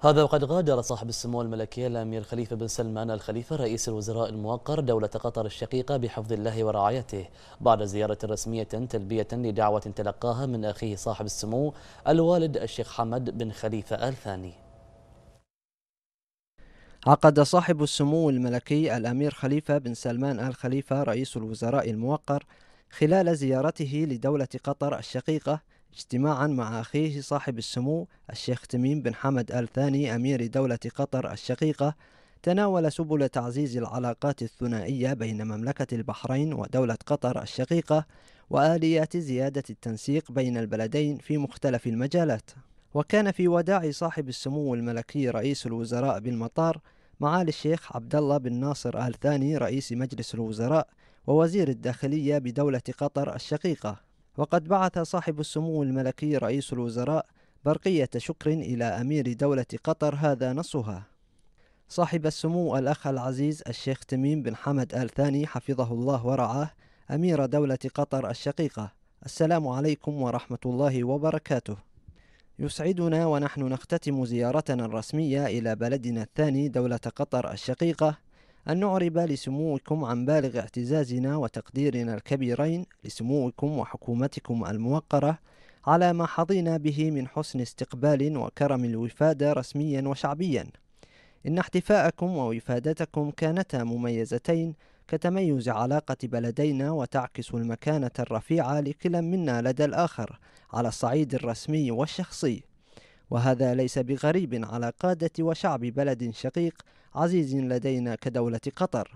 هذا وقد غادر صاحب السمو الملكي الأمير خليفة بن سلمان الخليفة رئيس الوزراء الموقر دولة قطر الشقيقة بحفظ الله ورعايته بعد زيارة رسمية تلبية لدعوة تلقاها من أخيه صاحب السمو الوالد الشيخ حمد بن خليفة آل ثاني عقد صاحب السمو الملكي الأمير خليفة بن سلمان آل خليفة رئيس الوزراء الموقر خلال زيارته لدولة قطر الشقيقة اجتماعا مع أخيه صاحب السمو الشيخ تميم بن حمد آل ثاني أمير دولة قطر الشقيقة تناول سبل تعزيز العلاقات الثنائية بين مملكة البحرين ودولة قطر الشقيقة وآليات زيادة التنسيق بين البلدين في مختلف المجالات وكان في وداع صاحب السمو الملكي رئيس الوزراء بالمطار معالي الشيخ عبد الله بن ناصر آل ثاني رئيس مجلس الوزراء ووزير الداخلية بدولة قطر الشقيقة وقد بعث صاحب السمو الملكي رئيس الوزراء برقية شكر إلى أمير دولة قطر هذا نصها صاحب السمو الأخ العزيز الشيخ تميم بن حمد آل ثاني حفظه الله ورعاه أمير دولة قطر الشقيقة السلام عليكم ورحمة الله وبركاته يسعدنا ونحن نختتم زيارتنا الرسمية إلى بلدنا الثاني دولة قطر الشقيقة أن نعرب لسموكم عن بالغ اعتزازنا وتقديرنا الكبيرين لسموكم وحكومتكم الموقرة على ما حظينا به من حسن استقبال وكرم الوفادة رسميا وشعبيا إن احتفاءكم ووفادتكم كانتا مميزتين كتميز علاقة بلدينا وتعكس المكانة الرفيعة لكلا منا لدى الآخر على الصعيد الرسمي والشخصي وهذا ليس بغريب على قادة وشعب بلد شقيق عزيز لدينا كدولة قطر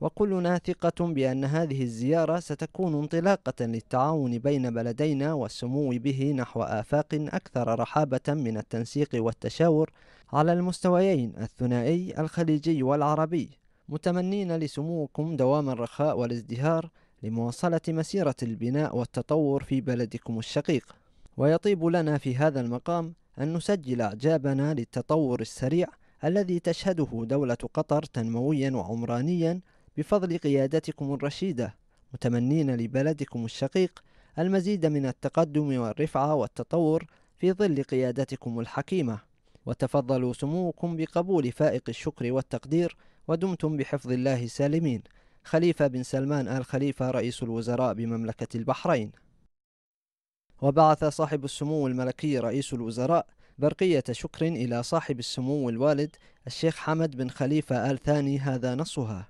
وكلنا ثقة بأن هذه الزيارة ستكون انطلاقة للتعاون بين بلدينا والسمو به نحو آفاق أكثر رحابة من التنسيق والتشاور على المستويين الثنائي الخليجي والعربي متمنين لسموكم دوام الرخاء والازدهار لمواصلة مسيرة البناء والتطور في بلدكم الشقيق ويطيب لنا في هذا المقام أن نسجل إعجابنا للتطور السريع الذي تشهده دولة قطر تنمويا وعمرانيا بفضل قيادتكم الرشيدة متمنين لبلدكم الشقيق المزيد من التقدم والرفعة والتطور في ظل قيادتكم الحكيمة وتفضلوا سموكم بقبول فائق الشكر والتقدير ودمتم بحفظ الله سالمين خليفة بن سلمان آل خليفة رئيس الوزراء بمملكة البحرين وبعث صاحب السمو الملكي رئيس الوزراء برقية شكر إلى صاحب السمو الوالد الشيخ حمد بن خليفة آل ثاني هذا نصها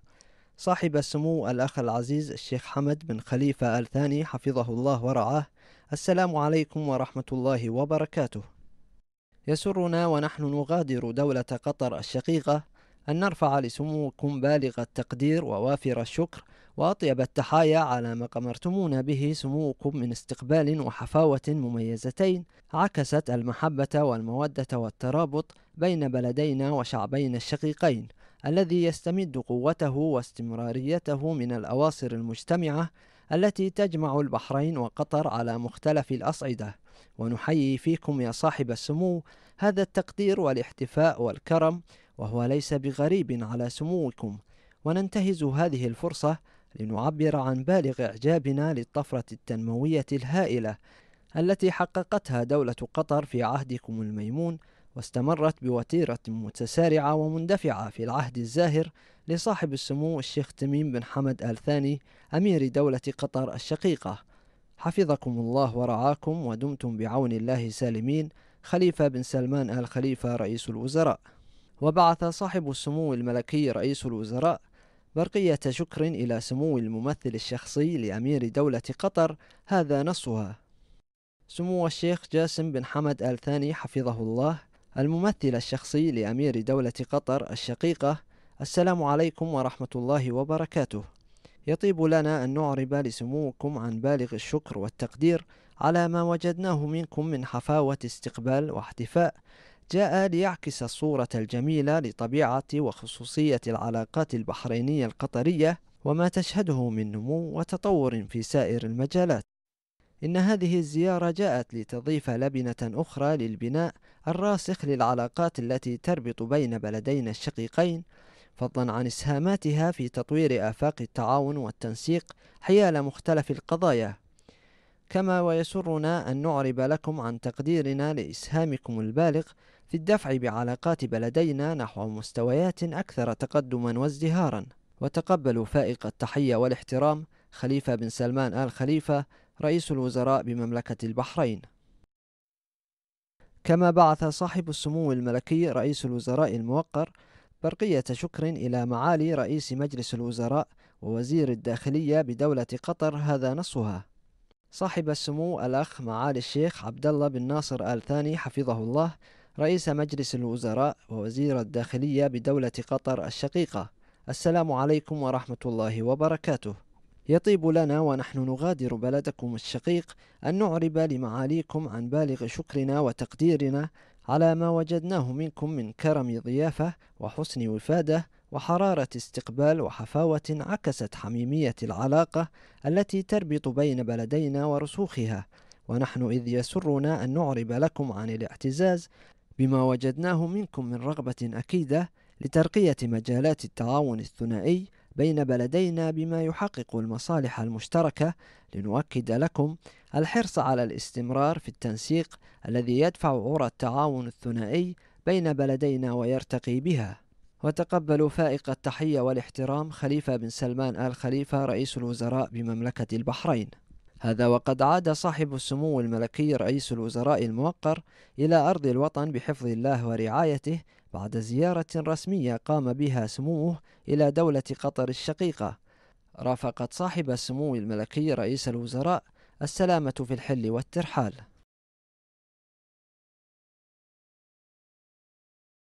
صاحب السمو الأخ العزيز الشيخ حمد بن خليفة آل ثاني حفظه الله ورعاه السلام عليكم ورحمة الله وبركاته يسرنا ونحن نغادر دولة قطر الشقيقة أن نرفع لسموكم بالغ التقدير ووافر الشكر وأطيب التحايا على ما قمرتمونا به سموكم من استقبال وحفاوة مميزتين عكست المحبة والمودة والترابط بين بلدينا وشعبينا الشقيقين الذي يستمد قوته واستمراريته من الأواصر المجتمعة التي تجمع البحرين وقطر على مختلف الأصعدة ونحيي فيكم يا صاحب السمو هذا التقدير والاحتفاء والكرم وهو ليس بغريب على سموكم وننتهز هذه الفرصة لنعبر عن بالغ إعجابنا للطفرة التنموية الهائلة التي حققتها دولة قطر في عهدكم الميمون واستمرت بوتيرة متسارعة ومندفعة في العهد الزاهر لصاحب السمو الشيخ تميم بن حمد آل ثاني أمير دولة قطر الشقيقة حفظكم الله ورعاكم ودمتم بعون الله سالمين خليفة بن سلمان آل خليفة رئيس الوزراء وبعث صاحب السمو الملكي رئيس الوزراء برقية شكر إلى سمو الممثل الشخصي لأمير دولة قطر هذا نصها سمو الشيخ جاسم بن حمد آل ثاني حفظه الله الممثل الشخصي لأمير دولة قطر الشقيقة السلام عليكم ورحمة الله وبركاته يطيب لنا أن نعرب لسموكم عن بالغ الشكر والتقدير على ما وجدناه منكم من حفاوة استقبال واحتفاء جاء ليعكس الصورة الجميلة لطبيعة وخصوصية العلاقات البحرينية القطرية وما تشهده من نمو وتطور في سائر المجالات إن هذه الزيارة جاءت لتضيف لبنة أخرى للبناء الراسخ للعلاقات التي تربط بين بلدينا الشقيقين فضلا عن إسهاماتها في تطوير آفاق التعاون والتنسيق حيال مختلف القضايا كما ويسرنا أن نعرب لكم عن تقديرنا لإسهامكم البالغ في الدفع بعلاقات بلدينا نحو مستويات أكثر تقدما وازدهارا وتقبلوا فائق التحية والاحترام خليفة بن سلمان آل خليفة رئيس الوزراء بمملكة البحرين كما بعث صاحب السمو الملكي رئيس الوزراء الموقر برقية شكر إلى معالي رئيس مجلس الوزراء ووزير الداخلية بدولة قطر هذا نصها صاحب السمو الأخ معالي الشيخ عبد الله بن ناصر آل ثاني حفظه الله رئيس مجلس الوزراء ووزير الداخلية بدولة قطر الشقيقة السلام عليكم ورحمة الله وبركاته يطيب لنا ونحن نغادر بلدكم الشقيق أن نعرب لمعاليكم عن بالغ شكرنا وتقديرنا على ما وجدناه منكم من كرم ضيافة وحسن وفادة وحرارة استقبال وحفاوة عكست حميمية العلاقة التي تربط بين بلدينا ورسوخها ونحن إذ يسرنا أن نعرب لكم عن الاعتزاز بما وجدناه منكم من رغبة أكيدة لترقية مجالات التعاون الثنائي بين بلدينا بما يحقق المصالح المشتركة لنؤكد لكم الحرص على الاستمرار في التنسيق الذي يدفع عرى التعاون الثنائي بين بلدينا ويرتقي بها وتقبلوا فائق التحية والاحترام خليفة بن سلمان آل خليفة رئيس الوزراء بمملكة البحرين هذا وقد عاد صاحب السمو الملكي رئيس الوزراء الموقر إلى أرض الوطن بحفظ الله ورعايته بعد زيارة رسمية قام بها سموه إلى دولة قطر الشقيقة رافقت صاحب السمو الملكي رئيس الوزراء السلامة في الحل والترحال